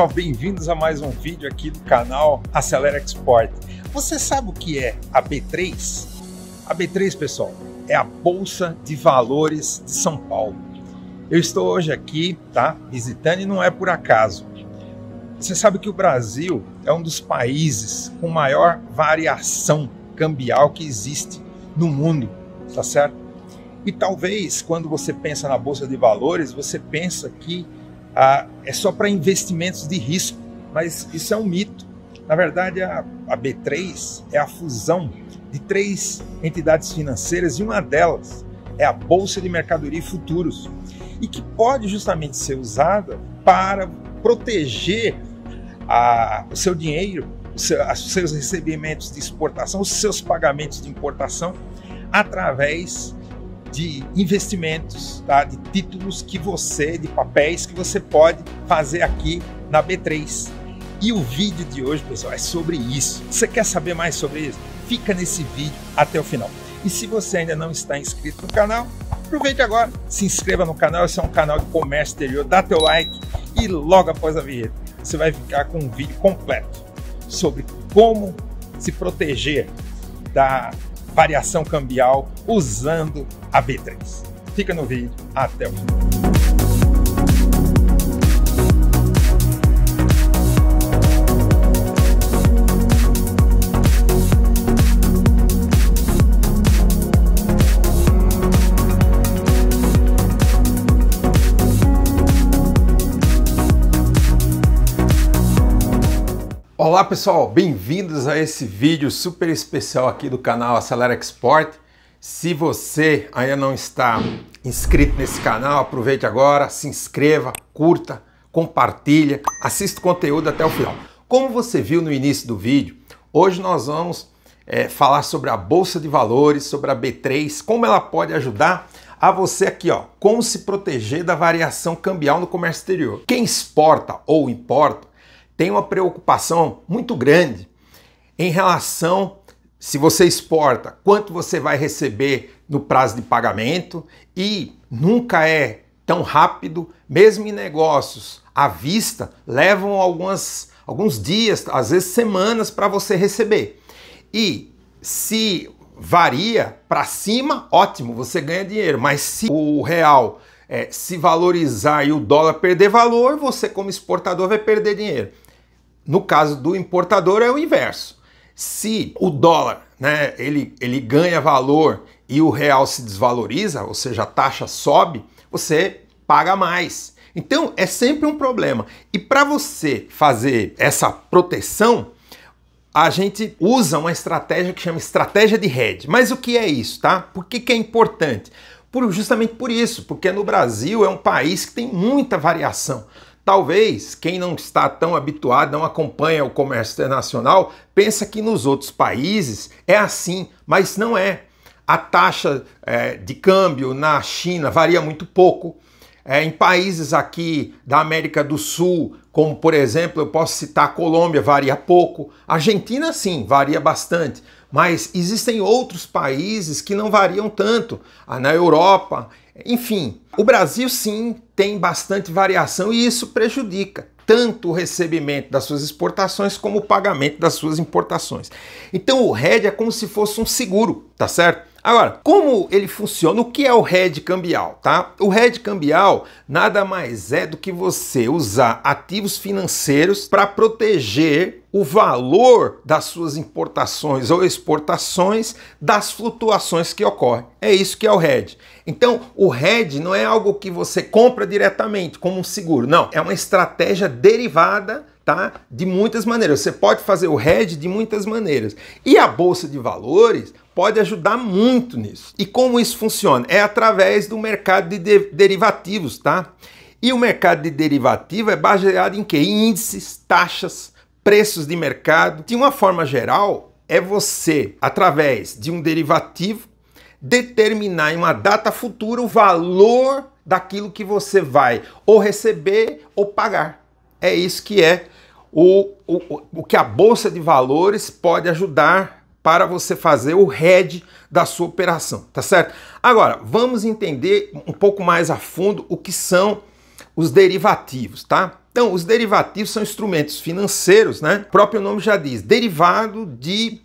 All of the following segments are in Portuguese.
pessoal, bem-vindos a mais um vídeo aqui do canal Acelera Export. Você sabe o que é a B3? A B3, pessoal, é a Bolsa de Valores de São Paulo. Eu estou hoje aqui, tá? Visitando e não é por acaso. Você sabe que o Brasil é um dos países com maior variação cambial que existe no mundo, tá certo? E talvez quando você pensa na bolsa de valores, você pensa que ah, é só para investimentos de risco, mas isso é um mito. Na verdade, a, a B3 é a fusão de três entidades financeiras e uma delas é a Bolsa de Mercadoria e Futuros, e que pode justamente ser usada para proteger a, o seu dinheiro, os seus recebimentos de exportação, os seus pagamentos de importação, através de investimentos, tá? de títulos que você, de papéis que você pode fazer aqui na B3. E o vídeo de hoje, pessoal, é sobre isso. Você quer saber mais sobre isso? Fica nesse vídeo até o final. E se você ainda não está inscrito no canal, aproveite agora, se inscreva no canal, esse é um canal de comércio exterior, dá teu like e logo após a vinheta você vai ficar com um vídeo completo sobre como se proteger da variação cambial usando a B3. Fica no vídeo, até o fim. Olá pessoal, bem-vindos a esse vídeo super especial aqui do canal Acelera Export. Se você ainda não está inscrito nesse canal, aproveite agora, se inscreva, curta, compartilha, assista o conteúdo até o final. Como você viu no início do vídeo, hoje nós vamos é, falar sobre a Bolsa de Valores, sobre a B3, como ela pode ajudar a você aqui, ó, como se proteger da variação cambial no comércio exterior. Quem exporta ou importa tem uma preocupação muito grande em relação se você exporta, quanto você vai receber no prazo de pagamento e nunca é tão rápido, mesmo em negócios à vista, levam algumas, alguns dias, às vezes semanas para você receber. E se varia para cima, ótimo, você ganha dinheiro, mas se o real é, se valorizar e o dólar perder valor, você como exportador vai perder dinheiro. No caso do importador é o inverso. Se o dólar né, ele, ele ganha valor e o real se desvaloriza, ou seja, a taxa sobe, você paga mais. Então é sempre um problema. E para você fazer essa proteção, a gente usa uma estratégia que chama estratégia de hedge. Mas o que é isso, tá? Por que, que é importante? Por, justamente por isso, porque no Brasil é um país que tem muita variação. Talvez quem não está tão habituado, não acompanha o comércio internacional, pensa que nos outros países é assim, mas não é. A taxa é, de câmbio na China varia muito pouco. É, em países aqui da América do Sul, como por exemplo, eu posso citar a Colômbia, varia pouco. Argentina, sim, varia bastante. Mas existem outros países que não variam tanto, ah, na Europa, enfim. O Brasil sim tem bastante variação e isso prejudica tanto o recebimento das suas exportações como o pagamento das suas importações. Então o RED é como se fosse um seguro, tá certo? Agora, como ele funciona? O que é o head cambial, tá? O head cambial nada mais é do que você usar ativos financeiros para proteger o valor das suas importações ou exportações das flutuações que ocorrem. É isso que é o hedge. Então, o hedge não é algo que você compra diretamente como um seguro, não. É uma estratégia derivada tá? de muitas maneiras. Você pode fazer o hedge de muitas maneiras. E a bolsa de valores pode ajudar muito nisso. E como isso funciona? É através do mercado de, de derivativos, tá? E o mercado de derivativo é baseado em que? índices, taxas, preços de mercado. De uma forma geral, é você, através de um derivativo, determinar em uma data futura o valor daquilo que você vai ou receber ou pagar. É isso que é o, o, o que a Bolsa de Valores pode ajudar para você fazer o head da sua operação, tá certo? Agora, vamos entender um pouco mais a fundo o que são os derivativos, tá? Então, os derivativos são instrumentos financeiros, né? O próprio nome já diz, derivado de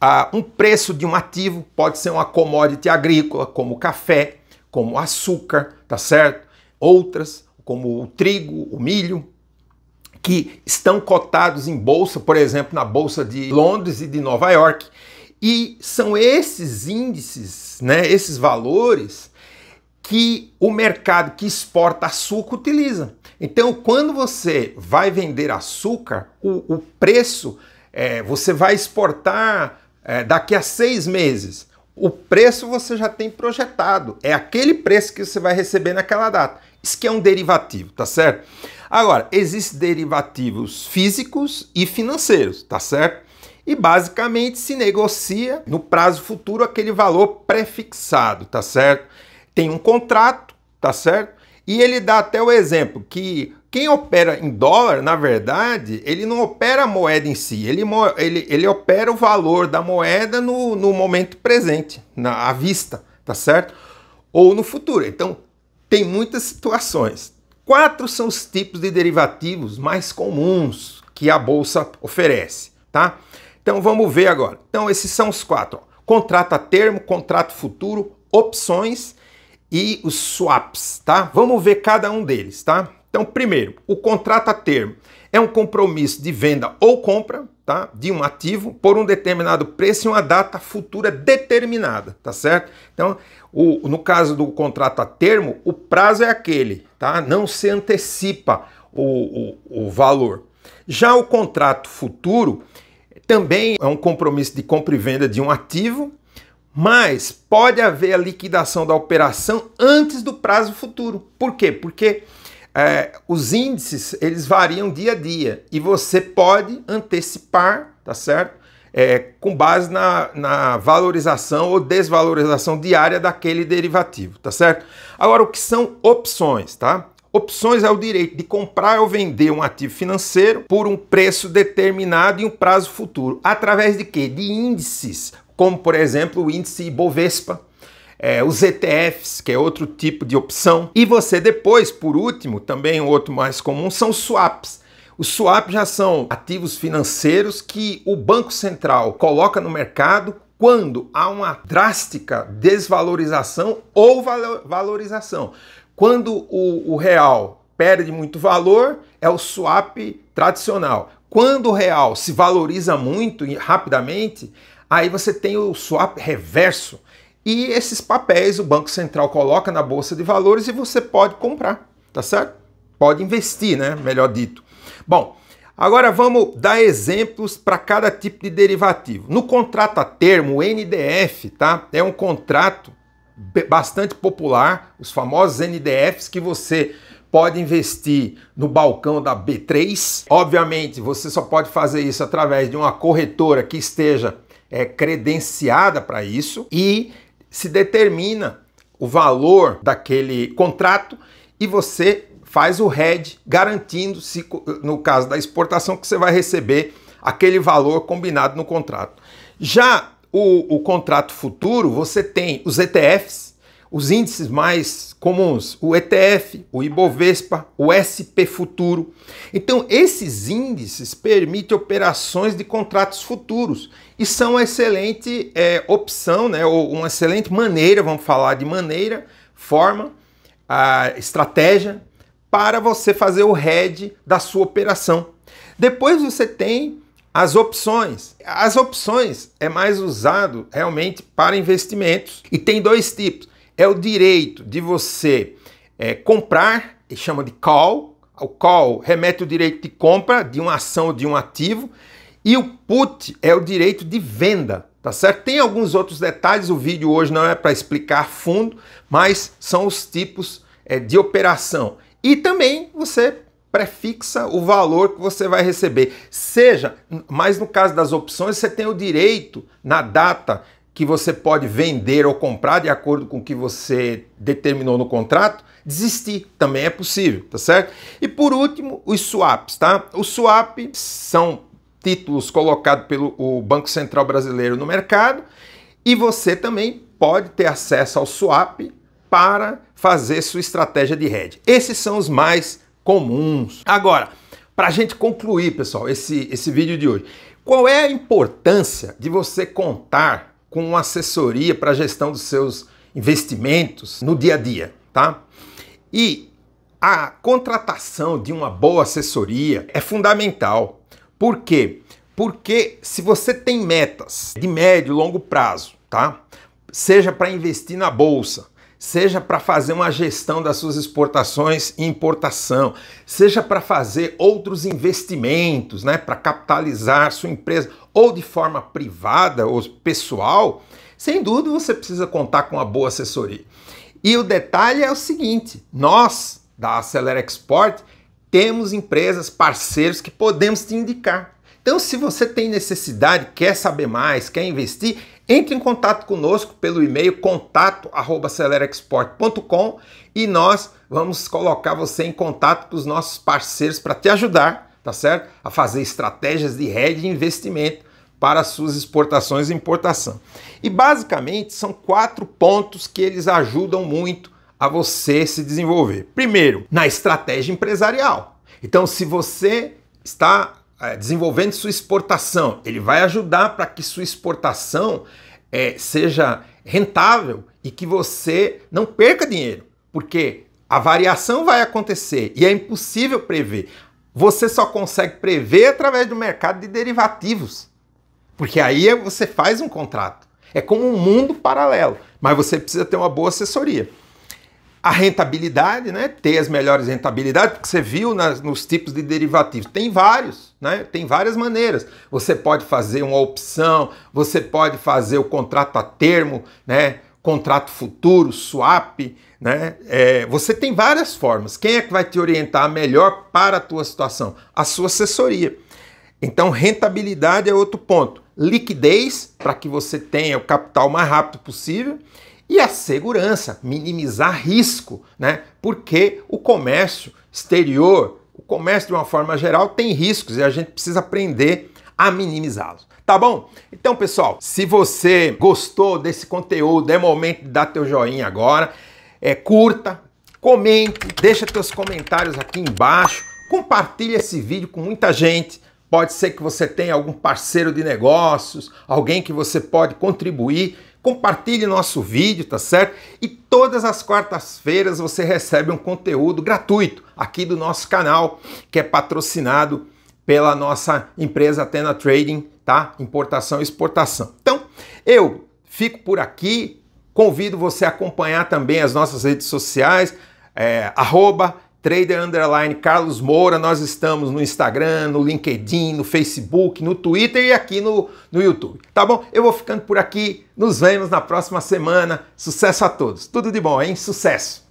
ah, um preço de um ativo, pode ser uma commodity agrícola, como café, como açúcar, tá certo? Outras, como o trigo, o milho, que estão cotados em bolsa, por exemplo, na bolsa de Londres e de Nova York. E são esses índices, né, esses valores que o mercado que exporta açúcar utiliza. Então, quando você vai vender açúcar, o, o preço é, você vai exportar é, daqui a seis meses. O preço você já tem projetado, é aquele preço que você vai receber naquela data. Isso que é um derivativo, tá certo? Agora, existem derivativos físicos e financeiros, tá certo? E basicamente se negocia no prazo futuro aquele valor prefixado, tá certo? Tem um contrato, tá certo? E ele dá até o exemplo que quem opera em dólar, na verdade, ele não opera a moeda em si, ele, ele, ele opera o valor da moeda no, no momento presente, na à vista, tá certo? Ou no futuro. Então, tem muitas situações. Quatro são os tipos de derivativos mais comuns que a bolsa oferece, tá? Então vamos ver agora. Então esses são os quatro: contrato a termo, contrato futuro, opções e os swaps, tá? Vamos ver cada um deles, tá? Então, primeiro, o contrato a termo é um compromisso de venda ou compra, tá? De um ativo por um determinado preço e uma data futura determinada, tá certo? Então, o, no caso do contrato a termo, o prazo é aquele, tá? Não se antecipa o, o, o valor. Já o contrato futuro também é um compromisso de compra e venda de um ativo, mas pode haver a liquidação da operação antes do prazo futuro. Por quê? Porque é, os índices eles variam dia a dia e você pode antecipar, tá certo? É, com base na, na valorização ou desvalorização diária daquele derivativo, tá certo? Agora, o que são opções, tá? Opções é o direito de comprar ou vender um ativo financeiro por um preço determinado em um prazo futuro. Através de quê? De índices, como por exemplo o índice Ibovespa, é, os ETFs, que é outro tipo de opção. E você depois, por último, também outro mais comum, são swaps. Os swaps já são ativos financeiros que o Banco Central coloca no mercado quando há uma drástica desvalorização ou valorização. Quando o, o real perde muito valor, é o swap tradicional. Quando o real se valoriza muito e rapidamente, aí você tem o swap reverso, e esses papéis o Banco Central coloca na bolsa de valores e você pode comprar, tá certo? Pode investir, né? Melhor dito. Bom, agora vamos dar exemplos para cada tipo de derivativo. No contrato a termo, o NDF, tá? É um contrato bastante popular, os famosos NDFs que você pode investir no balcão da B3. Obviamente, você só pode fazer isso através de uma corretora que esteja é, credenciada para isso e se determina o valor daquele contrato e você faz o hedge garantindo, se, no caso da exportação, que você vai receber aquele valor combinado no contrato. Já o, o contrato futuro, você tem os ETFs, os índices mais comuns, o ETF, o Ibovespa, o SP Futuro. Então, esses índices permitem operações de contratos futuros e são uma excelente é, opção, né, ou uma excelente maneira, vamos falar de maneira, forma, a estratégia para você fazer o head da sua operação. Depois você tem as opções. As opções é mais usado realmente para investimentos e tem dois tipos é o direito de você é, comprar, e chama de call. O call remete o direito de compra de uma ação ou de um ativo, e o put é o direito de venda, tá certo? Tem alguns outros detalhes, o vídeo hoje não é para explicar fundo, mas são os tipos é, de operação. E também você prefixa o valor que você vai receber. Seja, mas no caso das opções, você tem o direito, na data que você pode vender ou comprar de acordo com o que você determinou no contrato, desistir também é possível, tá certo? E por último, os swaps, tá? Os swaps são títulos colocados pelo o Banco Central Brasileiro no mercado e você também pode ter acesso ao swap para fazer sua estratégia de hedge. Esses são os mais comuns. Agora, para a gente concluir, pessoal, esse, esse vídeo de hoje, qual é a importância de você contar com uma assessoria para a gestão dos seus investimentos no dia a dia, tá? E a contratação de uma boa assessoria é fundamental. Por quê? Porque se você tem metas de médio e longo prazo, tá? Seja para investir na bolsa, seja para fazer uma gestão das suas exportações e importação, seja para fazer outros investimentos, né, para capitalizar sua empresa ou de forma privada ou pessoal, sem dúvida você precisa contar com uma boa assessoria. E o detalhe é o seguinte: nós da Acelera Export temos empresas, parceiros que podemos te indicar. Então, se você tem necessidade, quer saber mais, quer investir, entre em contato conosco pelo e-mail contato@celerexport.com e nós vamos colocar você em contato com os nossos parceiros para te ajudar, tá certo? A fazer estratégias de rede de investimento para suas exportações e importação. E basicamente são quatro pontos que eles ajudam muito a você se desenvolver. Primeiro, na estratégia empresarial. Então, se você está ah, é, desenvolvendo sua exportação, ele vai ajudar para que sua exportação é, seja rentável e que você não perca dinheiro, porque a variação vai acontecer e é impossível prever. Você só consegue prever através do mercado de derivativos, porque aí é, você faz um contrato. É como um mundo paralelo, mas você precisa ter uma boa assessoria a rentabilidade, né? ter as melhores rentabilidades, porque você viu nas, nos tipos de derivativos. Tem vários, né? tem várias maneiras. Você pode fazer uma opção, você pode fazer o contrato a termo, né? contrato futuro, swap. Né? É, você tem várias formas. Quem é que vai te orientar melhor para a tua situação? A sua assessoria. Então, rentabilidade é outro ponto. Liquidez, para que você tenha o capital mais rápido possível. E a segurança, minimizar risco, né? Porque o comércio exterior, o comércio de uma forma geral tem riscos e a gente precisa aprender a minimizá-los. Tá bom? Então, pessoal, se você gostou desse conteúdo, é momento de dar teu joinha agora. É, curta, comente, deixa teus comentários aqui embaixo, compartilha esse vídeo com muita gente. Pode ser que você tenha algum parceiro de negócios, alguém que você pode contribuir compartilhe nosso vídeo, tá certo? E todas as quartas-feiras você recebe um conteúdo gratuito aqui do nosso canal, que é patrocinado pela nossa empresa Atena Trading, tá? Importação e exportação. Então, eu fico por aqui, convido você a acompanhar também as nossas redes sociais, é, arroba Trader Underline Carlos Moura. Nós estamos no Instagram, no LinkedIn, no Facebook, no Twitter e aqui no, no YouTube. Tá bom? Eu vou ficando por aqui. Nos vemos na próxima semana. Sucesso a todos. Tudo de bom, hein? Sucesso!